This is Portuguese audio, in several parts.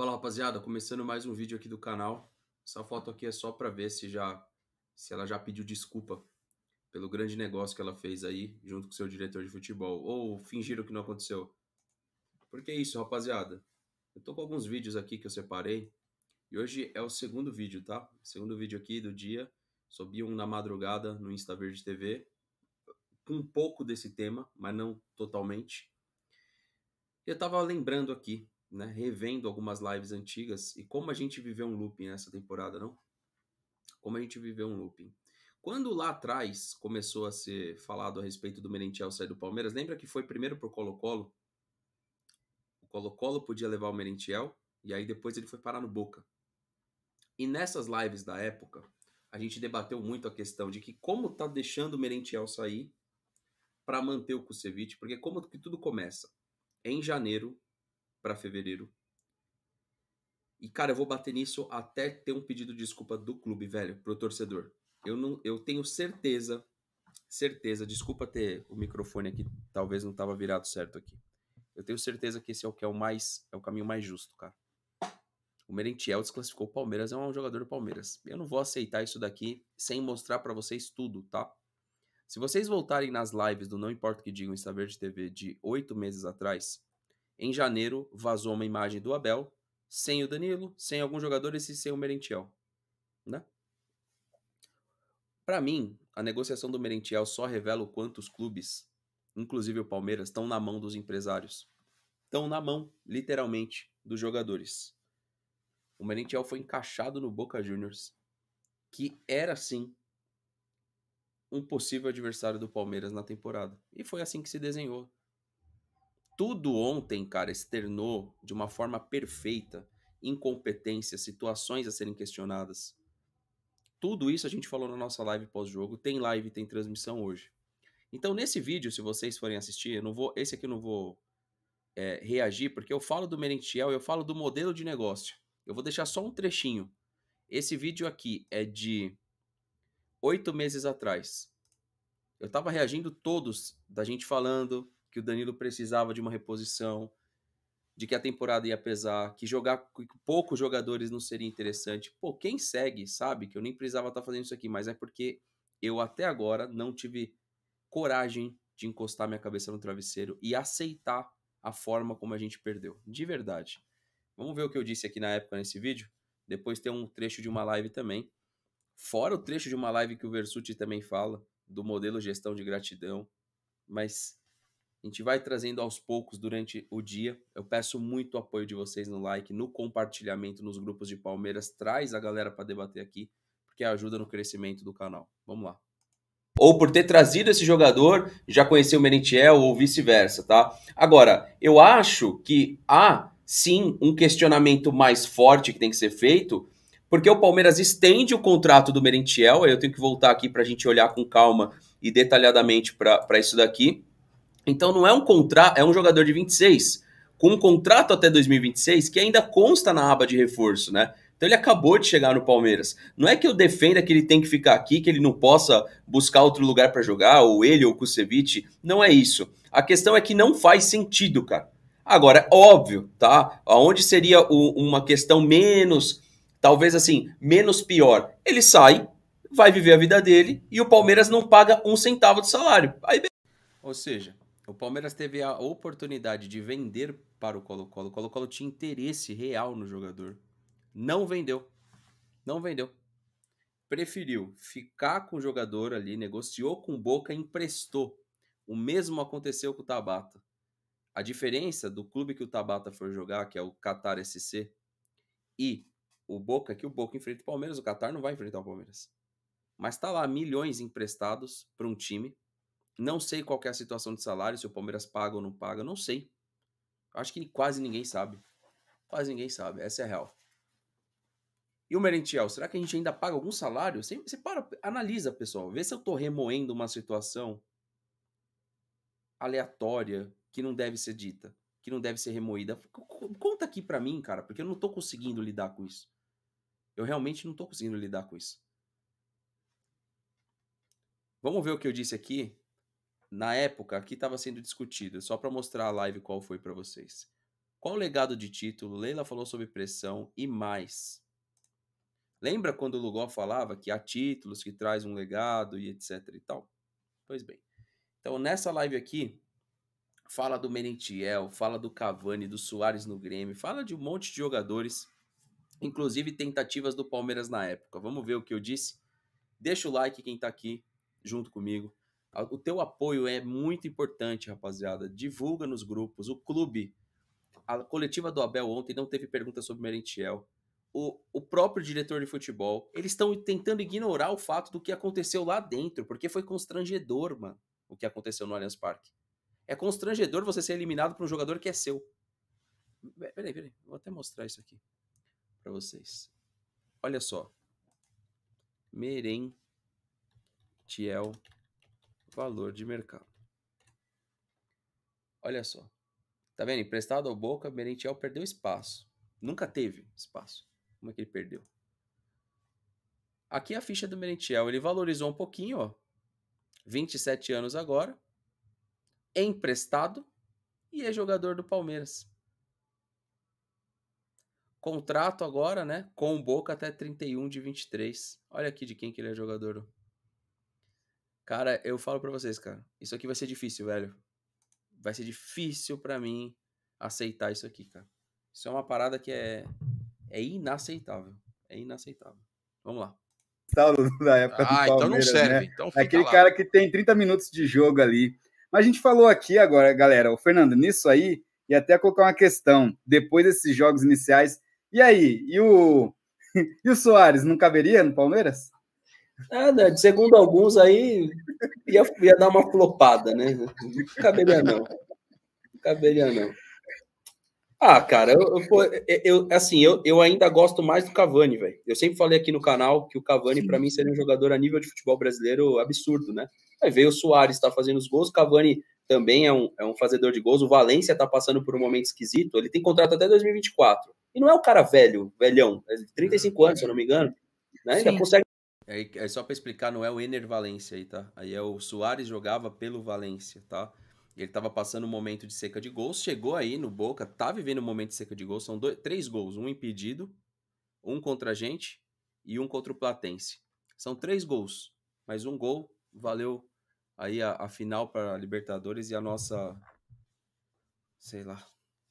Fala rapaziada, começando mais um vídeo aqui do canal. Essa foto aqui é só para ver se já se ela já pediu desculpa pelo grande negócio que ela fez aí junto com seu diretor de futebol ou fingiram que não aconteceu. Porque é isso, rapaziada. Eu tô com alguns vídeos aqui que eu separei e hoje é o segundo vídeo, tá? Segundo vídeo aqui do dia. Subi um na madrugada no Insta Verde TV com um pouco desse tema, mas não totalmente. Eu tava lembrando aqui né, revendo algumas lives antigas e como a gente viveu um looping nessa temporada, não? Como a gente viveu um looping. Quando lá atrás começou a ser falado a respeito do Merentiel sair do Palmeiras, lembra que foi primeiro pro Colo-Colo? O Colo-Colo podia levar o Merentiel e aí depois ele foi parar no Boca. E nessas lives da época, a gente debateu muito a questão de que como tá deixando o Merentiel sair para manter o Kusevich, porque é como que tudo começa? É em janeiro para fevereiro. E, cara, eu vou bater nisso até ter um pedido de desculpa do clube, velho, pro torcedor. Eu, não, eu tenho certeza, certeza, desculpa ter o microfone aqui, talvez não tava virado certo aqui. Eu tenho certeza que esse é o que é o mais, é o caminho mais justo, cara. O Merentiel desclassificou o Palmeiras, é um jogador do Palmeiras. Eu não vou aceitar isso daqui sem mostrar para vocês tudo, tá? Se vocês voltarem nas lives do Não Importa o que Digam Está de TV de oito meses atrás, em janeiro, vazou uma imagem do Abel, sem o Danilo, sem alguns jogadores e sem o Merentiel. Né? Para mim, a negociação do Merentiel só revela o quanto os clubes, inclusive o Palmeiras, estão na mão dos empresários. Estão na mão, literalmente, dos jogadores. O Merentiel foi encaixado no Boca Juniors, que era sim um possível adversário do Palmeiras na temporada. E foi assim que se desenhou tudo ontem, cara, externou de uma forma perfeita incompetência, situações a serem questionadas. Tudo isso a gente falou na nossa live pós-jogo. Tem live, tem transmissão hoje. Então, nesse vídeo, se vocês forem assistir, eu não vou, esse aqui eu não vou é, reagir, porque eu falo do Merentiel, eu falo do modelo de negócio. Eu vou deixar só um trechinho. Esse vídeo aqui é de oito meses atrás. Eu estava reagindo todos, da gente falando, que o Danilo precisava de uma reposição, de que a temporada ia pesar, que jogar com poucos jogadores não seria interessante. Pô, quem segue sabe que eu nem precisava estar tá fazendo isso aqui, mas é porque eu até agora não tive coragem de encostar minha cabeça no travesseiro e aceitar a forma como a gente perdeu. De verdade. Vamos ver o que eu disse aqui na época nesse vídeo. Depois tem um trecho de uma live também. Fora o trecho de uma live que o Versuti também fala, do modelo gestão de gratidão. Mas a gente vai trazendo aos poucos durante o dia. Eu peço muito apoio de vocês no like, no compartilhamento nos grupos de Palmeiras. Traz a galera para debater aqui, porque ajuda no crescimento do canal. Vamos lá. Ou por ter trazido esse jogador, já conheceu o Merentiel ou vice-versa, tá? Agora, eu acho que há sim um questionamento mais forte que tem que ser feito, porque o Palmeiras estende o contrato do Merentiel. Eu tenho que voltar aqui para a gente olhar com calma e detalhadamente para isso daqui então não é um contrato, é um jogador de 26 com um contrato até 2026 que ainda consta na aba de reforço, né? Então ele acabou de chegar no Palmeiras. Não é que eu defenda que ele tem que ficar aqui, que ele não possa buscar outro lugar para jogar, ou ele ou o Kusevich, não é isso. A questão é que não faz sentido, cara. Agora, óbvio, tá? Aonde seria o, uma questão menos, talvez assim, menos pior? Ele sai, vai viver a vida dele e o Palmeiras não paga um centavo de salário. Aí... Ou seja, o Palmeiras teve a oportunidade de vender para o Colo-Colo. O Colo-Colo tinha interesse real no jogador. Não vendeu. Não vendeu. Preferiu ficar com o jogador ali, negociou com o Boca, emprestou. O mesmo aconteceu com o Tabata. A diferença do clube que o Tabata for jogar, que é o Qatar SC, e o Boca, é que o Boca enfrenta o Palmeiras, o Qatar não vai enfrentar o Palmeiras. Mas tá lá milhões emprestados para um time não sei qual é a situação de salário, se o Palmeiras paga ou não paga, não sei. Acho que quase ninguém sabe. Quase ninguém sabe, essa é a real. E o Merentiel, será que a gente ainda paga algum salário? Você, você para, analisa, pessoal, vê se eu tô remoendo uma situação aleatória que não deve ser dita, que não deve ser remoída. Conta aqui para mim, cara, porque eu não tô conseguindo lidar com isso. Eu realmente não tô conseguindo lidar com isso. Vamos ver o que eu disse aqui na época, aqui estava sendo discutido, só para mostrar a live qual foi para vocês. Qual o legado de título? Leila falou sobre pressão e mais. Lembra quando o Lugol falava que há títulos que traz um legado e etc e tal? Pois bem. Então, nessa live aqui, fala do Merentiel, fala do Cavani, do Soares no Grêmio, fala de um monte de jogadores, inclusive tentativas do Palmeiras na época. Vamos ver o que eu disse? Deixa o like quem tá aqui junto comigo. O teu apoio é muito importante, rapaziada. Divulga nos grupos. O clube, a coletiva do Abel ontem não teve pergunta sobre Merentiel. O, o próprio diretor de futebol, eles estão tentando ignorar o fato do que aconteceu lá dentro, porque foi constrangedor, mano, o que aconteceu no Allianz Parque. É constrangedor você ser eliminado por um jogador que é seu. Peraí, peraí, vou até mostrar isso aqui para vocês. Olha só. Merentiel valor de mercado. Olha só. Tá vendo? Emprestado ao Boca, Merentiel perdeu espaço. Nunca teve espaço. Como é que ele perdeu? Aqui é a ficha do Merentiel. Ele valorizou um pouquinho, ó. 27 anos agora. É emprestado e é jogador do Palmeiras. Contrato agora, né? Com o Boca até 31 de 23. Olha aqui de quem que ele é jogador. Cara, eu falo para vocês, cara, isso aqui vai ser difícil, velho. Vai ser difícil para mim aceitar isso aqui, cara. Isso é uma parada que é, é inaceitável. É inaceitável. Vamos lá. Saulo, tá da época ah, do Palmeiras, então não né? serve. Né? Então Aquele lá. cara que tem 30 minutos de jogo ali. Mas a gente falou aqui agora, galera, o Fernando, nisso aí, e até colocar uma questão, depois desses jogos iniciais, e aí, e o, e o Soares, não caberia no Palmeiras? Nada, de segundo alguns aí ia, ia dar uma flopada, né? Não caberia não. Não caberia não. Ah, cara, eu, eu, eu assim, eu, eu ainda gosto mais do Cavani, velho. Eu sempre falei aqui no canal que o Cavani, para mim, seria um jogador a nível de futebol brasileiro absurdo, né? Aí veio o Soares, tá fazendo os gols, o Cavani também é um, é um fazedor de gols, o Valência tá passando por um momento esquisito, ele tem contrato até 2024. E não é o cara velho, velhão, é 35 anos, se eu não me engano, né? Ainda consegue é, é só para explicar, não é o Ener Valência aí, tá? Aí é o Soares jogava pelo Valência, tá? Ele estava passando um momento de seca de gols, chegou aí no Boca, tá vivendo um momento de seca de gols, são dois, três gols, um impedido, um contra a gente e um contra o Platense. São três gols, mas um gol valeu aí a, a final para Libertadores e a nossa sei lá,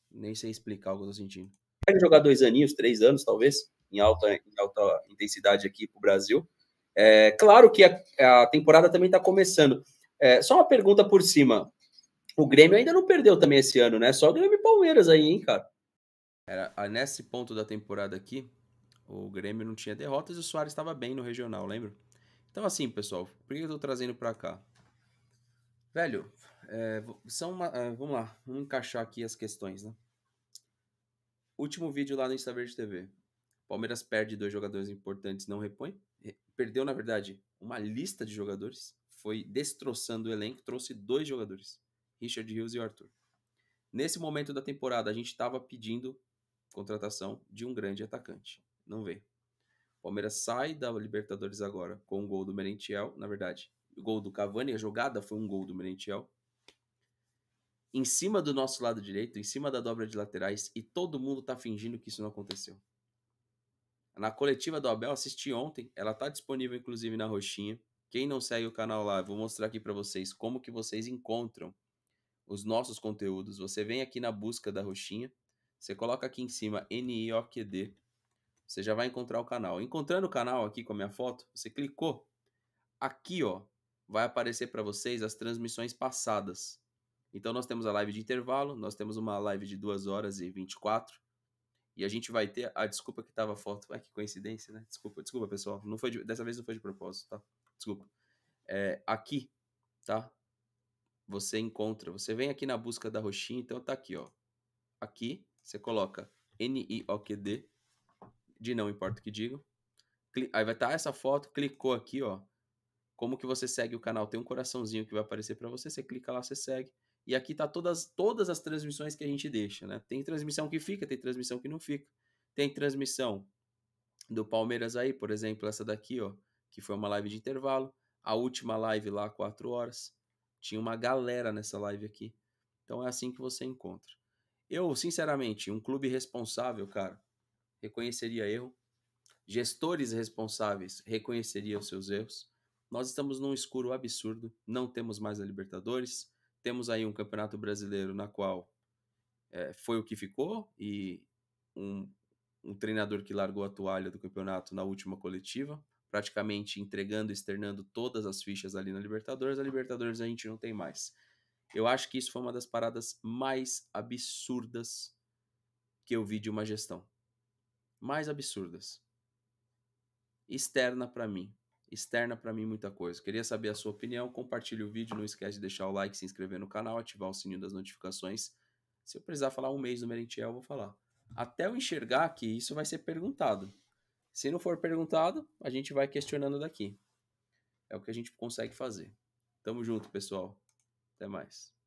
nem sei explicar o que eu tô sentindo. Quero jogar dois aninhos, três anos talvez, em alta, em alta intensidade aqui pro Brasil. É, claro que a, a temporada também está começando. É, só uma pergunta por cima. O Grêmio ainda não perdeu também esse ano, né? Só o Grêmio e Palmeiras aí, hein, cara? Era, ah, nesse ponto da temporada aqui, o Grêmio não tinha derrotas e o Soares estava bem no regional, lembra? Então, assim, pessoal, por que eu tô trazendo pra cá? Velho, é, são uma, é, vamos lá, vamos encaixar aqui as questões, né? Último vídeo lá no Insta Verde TV. Palmeiras perde dois jogadores importantes, não repõe. Eh, perdeu, na verdade, uma lista de jogadores, foi destroçando o elenco, trouxe dois jogadores, Richard Hughes e Arthur. Nesse momento da temporada, a gente estava pedindo contratação de um grande atacante. Não veio. Palmeiras sai da Libertadores agora com o um gol do Merentiel, na verdade, o gol do Cavani, a jogada foi um gol do Merentiel. Em cima do nosso lado direito, em cima da dobra de laterais, e todo mundo tá fingindo que isso não aconteceu na coletiva do Abel, assisti ontem, ela tá disponível inclusive na roxinha. Quem não segue o canal lá, vou mostrar aqui para vocês como que vocês encontram os nossos conteúdos. Você vem aqui na busca da roxinha, você coloca aqui em cima NIOQD, você já vai encontrar o canal. Encontrando o canal aqui com a minha foto, você clicou aqui, ó, vai aparecer para vocês as transmissões passadas. Então nós temos a live de intervalo, nós temos uma live de 2 horas e 24, e a gente vai ter a desculpa que tava a foto. Ah, que coincidência, né? Desculpa, desculpa, pessoal. Não foi de... dessa vez não foi de propósito, tá? Desculpa. É, aqui, tá? Você encontra, você vem aqui na busca da roxinha, então tá aqui, ó. Aqui, você coloca N-I-O-Q-D, de não importa o que digo Aí vai estar tá essa foto, clicou aqui, ó. Como que você segue o canal? Tem um coraçãozinho que vai aparecer para você, você clica lá, você segue. E aqui tá todas, todas as transmissões que a gente deixa, né? Tem transmissão que fica, tem transmissão que não fica. Tem transmissão do Palmeiras aí, por exemplo, essa daqui, ó, que foi uma live de intervalo. A última live lá, 4 horas. Tinha uma galera nessa live aqui. Então é assim que você encontra. Eu, sinceramente, um clube responsável, cara, reconheceria erro. Gestores responsáveis reconheceriam seus erros. Nós estamos num escuro absurdo, não temos mais a Libertadores temos aí um campeonato brasileiro na qual é, foi o que ficou e um, um treinador que largou a toalha do campeonato na última coletiva, praticamente entregando, externando todas as fichas ali na Libertadores. A Libertadores a gente não tem mais. Eu acho que isso foi uma das paradas mais absurdas que eu vi de uma gestão. Mais absurdas. Externa para mim externa para mim muita coisa. Queria saber a sua opinião, compartilhe o vídeo, não esquece de deixar o like, se inscrever no canal, ativar o sininho das notificações. Se eu precisar falar um mês do Merentiel, eu vou falar. Até eu enxergar que isso vai ser perguntado. Se não for perguntado, a gente vai questionando daqui. É o que a gente consegue fazer. Tamo junto, pessoal. Até mais.